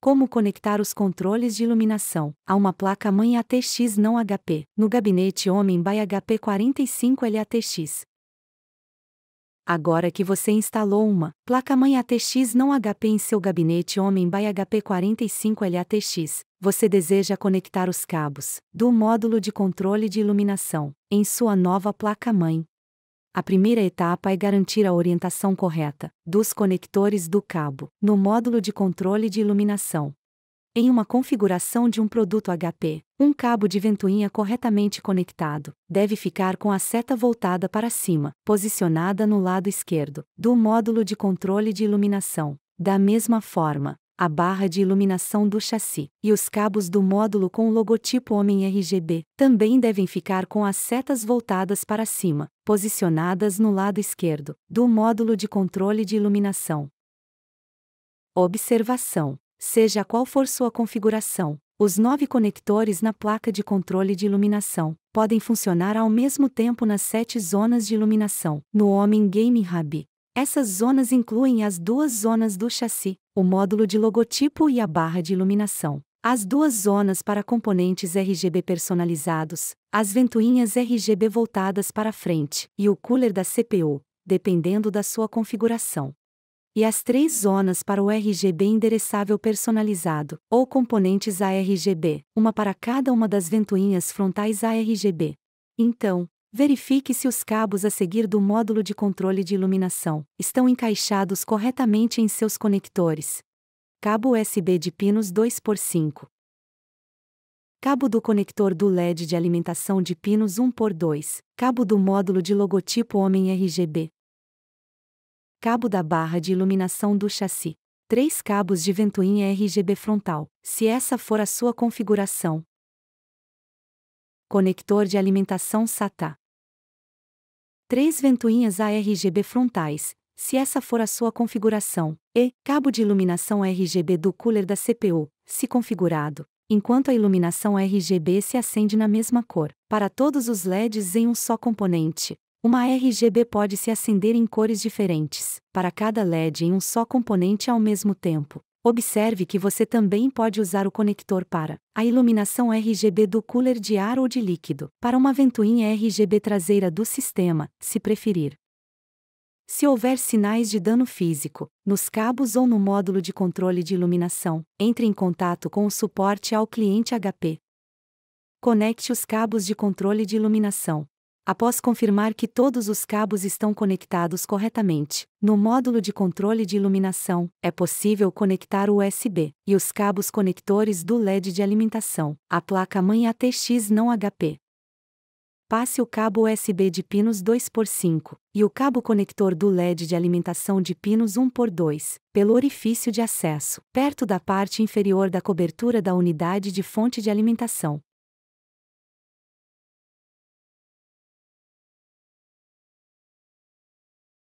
Como conectar os controles de iluminação a uma placa mãe ATX não HP no gabinete Homem by HP 45LATX. Agora que você instalou uma placa mãe ATX não HP em seu gabinete Homem by HP 45LATX, você deseja conectar os cabos do módulo de controle de iluminação em sua nova placa mãe a primeira etapa é garantir a orientação correta dos conectores do cabo no módulo de controle de iluminação. Em uma configuração de um produto HP, um cabo de ventoinha corretamente conectado deve ficar com a seta voltada para cima, posicionada no lado esquerdo do módulo de controle de iluminação. Da mesma forma, a barra de iluminação do chassi e os cabos do módulo com o logotipo Homem RGB também devem ficar com as setas voltadas para cima, posicionadas no lado esquerdo do módulo de controle de iluminação. Observação: seja qual for sua configuração, os nove conectores na placa de controle de iluminação podem funcionar ao mesmo tempo nas sete zonas de iluminação no Homem Game Hub essas zonas incluem as duas zonas do chassi, o módulo de logotipo e a barra de iluminação. As duas zonas para componentes RGB personalizados, as ventoinhas RGB voltadas para frente e o cooler da CPU, dependendo da sua configuração. E as três zonas para o RGB endereçável personalizado, ou componentes ARGB, uma para cada uma das ventoinhas frontais ARGB. Então, Verifique se os cabos a seguir do módulo de controle de iluminação estão encaixados corretamente em seus conectores. Cabo USB de pinos 2x5. Cabo do conector do LED de alimentação de pinos 1x2. Cabo do módulo de logotipo Homem RGB. Cabo da barra de iluminação do chassi. Três cabos de ventoinha RGB frontal, se essa for a sua configuração, conector de alimentação SATA três ventoinhas ARGB frontais, se essa for a sua configuração, e cabo de iluminação RGB do cooler da CPU, se configurado, enquanto a iluminação RGB se acende na mesma cor. Para todos os LEDs em um só componente, uma RGB pode se acender em cores diferentes, para cada LED em um só componente ao mesmo tempo. Observe que você também pode usar o conector para a iluminação RGB do cooler de ar ou de líquido, para uma ventoinha RGB traseira do sistema, se preferir. Se houver sinais de dano físico, nos cabos ou no módulo de controle de iluminação, entre em contato com o suporte ao cliente HP. Conecte os cabos de controle de iluminação, após confirmar que todos os cabos estão conectados corretamente. No módulo de controle de iluminação, é possível conectar o USB e os cabos conectores do LED de alimentação, a placa-mãe ATX não HP. Passe o cabo USB de pinos 2x5 e o cabo conector do LED de alimentação de pinos 1x2 pelo orifício de acesso, perto da parte inferior da cobertura da unidade de fonte de alimentação,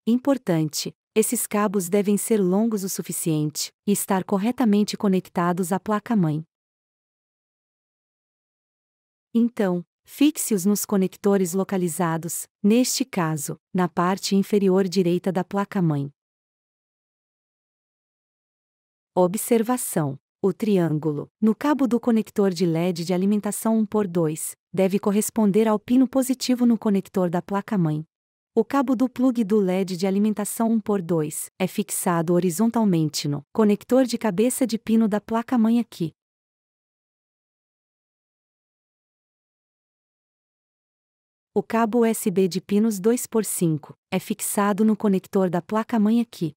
Importante: esses cabos devem ser longos o suficiente e estar corretamente conectados à placa-mãe. Então, fixe-os nos conectores localizados, neste caso, na parte inferior direita da placa-mãe. Observação: O triângulo, no cabo do conector de LED de alimentação 1x2, deve corresponder ao pino positivo no conector da placa-mãe. O cabo do plug do LED de alimentação 1x2 é fixado horizontalmente no conector de cabeça de pino da placa-mãe aqui. O cabo USB de pinos 2x5 é fixado no conector da placa-mãe aqui.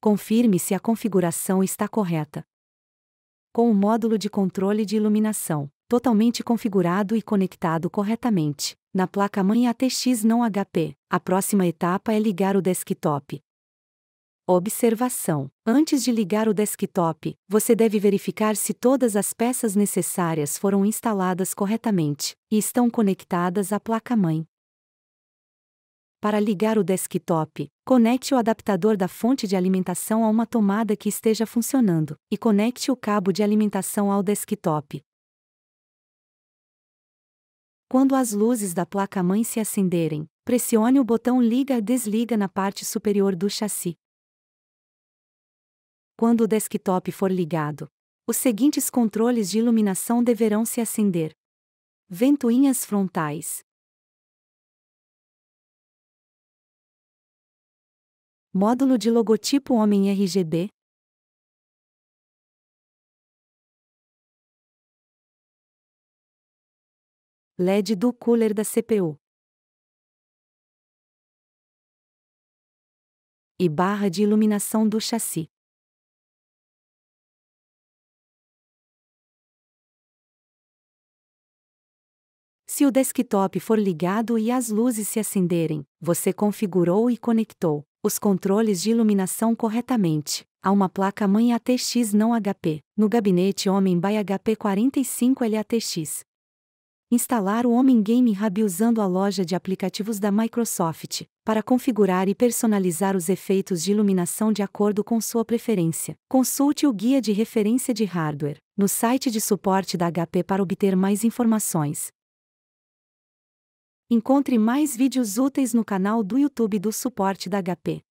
Confirme se a configuração está correta com o um módulo de controle de iluminação, totalmente configurado e conectado corretamente, na placa-mãe ATX não HP. A próxima etapa é ligar o desktop. Observação: Antes de ligar o desktop, você deve verificar se todas as peças necessárias foram instaladas corretamente e estão conectadas à placa-mãe. Para ligar o desktop, conecte o adaptador da fonte de alimentação a uma tomada que esteja funcionando e conecte o cabo de alimentação ao desktop. Quando as luzes da placa-mãe se acenderem, pressione o botão liga-desliga na parte superior do chassi. Quando o desktop for ligado, os seguintes controles de iluminação deverão se acender: ventoinhas frontais, Módulo de logotipo Homem RGB. LED do cooler da CPU. E barra de iluminação do chassi. Se o desktop for ligado e as luzes se acenderem, você configurou e conectou os controles de iluminação corretamente. Há uma placa mãe ATX não HP, no gabinete Homem by HP 45L Instalar o Homem Game Hub usando a loja de aplicativos da Microsoft, para configurar e personalizar os efeitos de iluminação de acordo com sua preferência. Consulte o guia de referência de hardware no site de suporte da HP para obter mais informações. Encontre mais vídeos úteis no canal do YouTube do Suporte da HP.